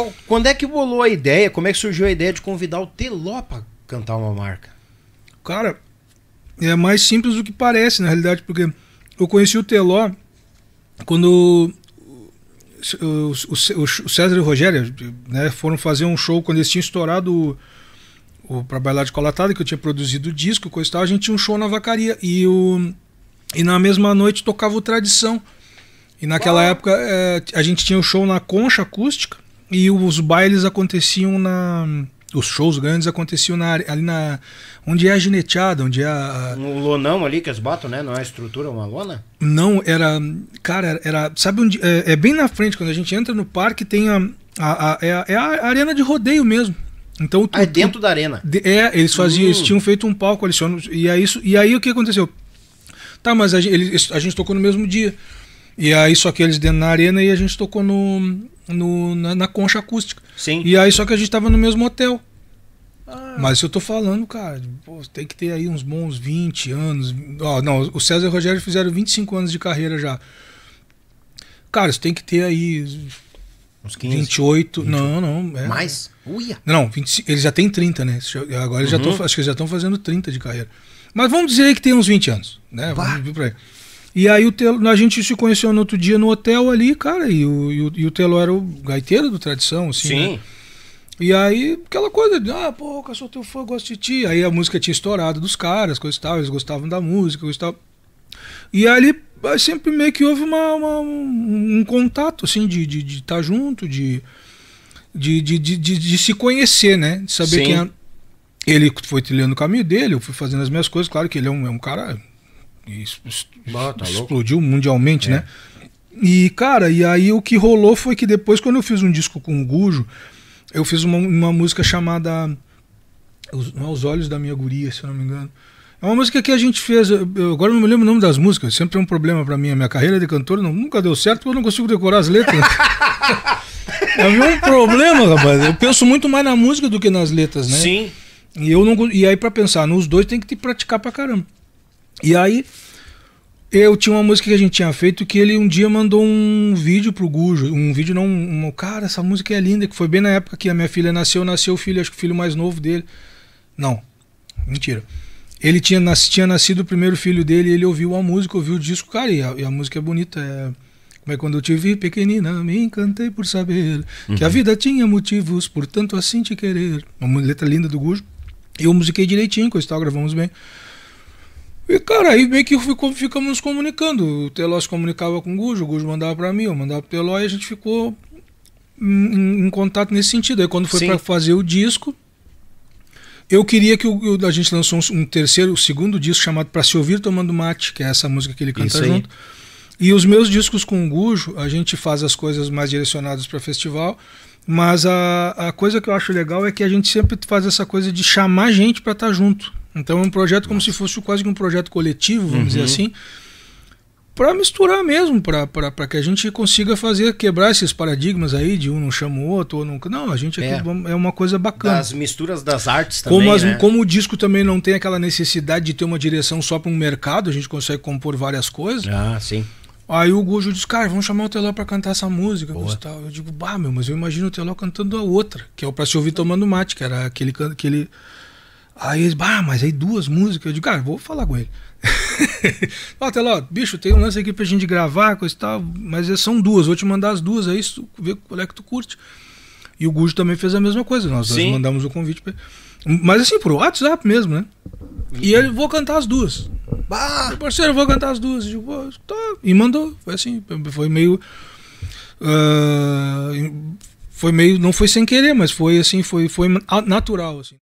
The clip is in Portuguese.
Qual, quando é que bolou a ideia? Como é que surgiu a ideia de convidar o Teló pra cantar uma marca? Cara, é mais simples do que parece, na realidade, porque eu conheci o Teló quando o, o, o César e o Rogério né, foram fazer um show quando eles tinham estourado o, o Pra Bailar de Colatada, que eu tinha produzido o disco, coisa e tal, a gente tinha um show na vacaria. E, o, e na mesma noite tocava o Tradição. E naquela época é, a gente tinha o um show na Concha Acústica, e os bailes aconteciam na. Os shows grandes aconteciam na, ali na. Onde é a gineteada, onde é a. No lonão ali que eles batam, né? Não é a estrutura, é uma lona? Não, era. Cara, era. Sabe onde. É, é bem na frente, quando a gente entra no parque, tem a. a, a é, a, é a arena de rodeio mesmo. Então, ah, é dentro tu, da arena. De, é, eles faziam, uhum. eles hum. tinham feito um palco ali, e aí, isso, e aí o que aconteceu? Tá, mas a gente, a gente tocou no mesmo dia. E aí só que eles dentro na arena e a gente tocou no, no na, na, concha acústica. Sim. E aí só que a gente tava no mesmo hotel. Ah. Mas eu tô falando, cara, pô, tem que ter aí uns bons 20 anos. Ó, não, o César e o Rogério fizeram 25 anos de carreira já. Cara, você tem que ter aí Uns 15? 28, 28. Não, não. É. Mais? Uia! Não, 20, eles já têm 30, né? Agora eles uhum. já estão. Acho que já estão fazendo 30 de carreira. Mas vamos dizer aí que tem uns 20 anos, né? Vamos vir pra aí. E aí o Telo, a gente se conheceu no outro dia no hotel ali, cara, e o, e o, e o Telo era o gaiteiro do Tradição, assim, né? Sim. Né? E aí, aquela coisa de, ah, pô, eu sou teu fã, gosto de ti. Aí a música tinha estourado dos caras, coisa e tal, eles gostavam da música, coisa e tal. E ali eh, sempre meio que houve uma, uma um, contato, assim, de estar de, de tá junto, de de, de, de, de, se conhecer, né? De saber Sim. quem é. Ele foi trilhando o caminho dele, eu fui fazendo as minhas coisas. Claro que ele é um, é um cara tá explodiu louco. mundialmente, é. né? E, cara, e aí o que rolou foi que depois, quando eu fiz um disco com o Gujo, eu fiz uma, uma música chamada Os, é Olhos da Minha Guria, se eu não me engano. É uma música que a gente fez. Eu, agora não me lembro o nome das músicas, sempre é um problema para mim. A minha carreira de cantor não, nunca deu certo porque eu não consigo decorar as letras. é um problema, rapaz. Eu penso muito mais na música do que nas letras, né? Sim. E, eu não, e aí, para pensar nos dois, tem que te praticar pra caramba. E aí, eu tinha uma música que a gente tinha feito que ele um dia mandou um vídeo pro Gujo. Um vídeo não. Um, cara, essa música é linda, que foi bem na época que a minha filha nasceu, nasceu o filho, acho que o filho mais novo dele. Não, mentira. Ele tinha, nas, tinha nascido o primeiro filho dele, ele ouviu a música, ouviu o disco, cara, e a, e a música é bonita. É... Como é quando eu te vi pequenina, me encantei por saber uhum. que a uhum. vida tinha motivos, portanto assim te querer. Uma letra linda do Gujo. e Eu musiquei direitinho, com o gravamos bem. E, cara, aí meio que ficou, ficamos nos comunicando. O Teló se comunicava com o Gujo, o Gujo mandava para mim, eu mandava pro Teló e a gente ficou em, em contato nesse sentido. Aí quando foi para fazer o disco, eu queria que o, a gente lançou um, terceiro, o um segundo disco chamado Pra Se Ouvir Tomando Mate, que é essa música que ele canta junto. E os meus discos com o Gujo, a gente faz as coisas mais direcionadas para festival, mas a, a coisa que eu acho legal é que a gente sempre faz essa coisa de chamar gente para estar tá junto. Então é um projeto como Nossa. se fosse quase que um projeto coletivo, vamos uhum. dizer assim, para misturar mesmo, para que a gente consiga fazer, quebrar esses paradigmas aí de um não chama o outro, ou não. Não, a gente é. é uma coisa bacana. As misturas das artes também. Como, as, né? como o disco também não tem aquela necessidade de ter uma direção só para um mercado, a gente consegue compor várias coisas. Ah, sim. Aí o Gujo diz, cara, vamos chamar o Teló para cantar essa música. Tal. Eu digo, bah, meu, mas eu imagino o Teló cantando a outra, que é o Pra Se Ouvir Tomando Mate, que era aquele, aquele Aí eles, Bah, mas aí duas músicas. Eu digo, cara, vou falar com ele. até lá, bicho, tem um lance aqui pra gente gravar, coisa e tal, mas é, são duas, vou te mandar as duas aí, ver qual é que tu curte. E o Gujo também fez a mesma coisa, nós Sim. mandamos o convite pra ele. Mas assim, pro WhatsApp mesmo, né? E ele, vou cantar as duas. Bah. meu parceiro, vou cantar as duas. Eu digo, tá. E mandou, foi assim, foi meio. Uh, foi meio, não foi sem querer, mas foi assim, foi, foi natural, assim.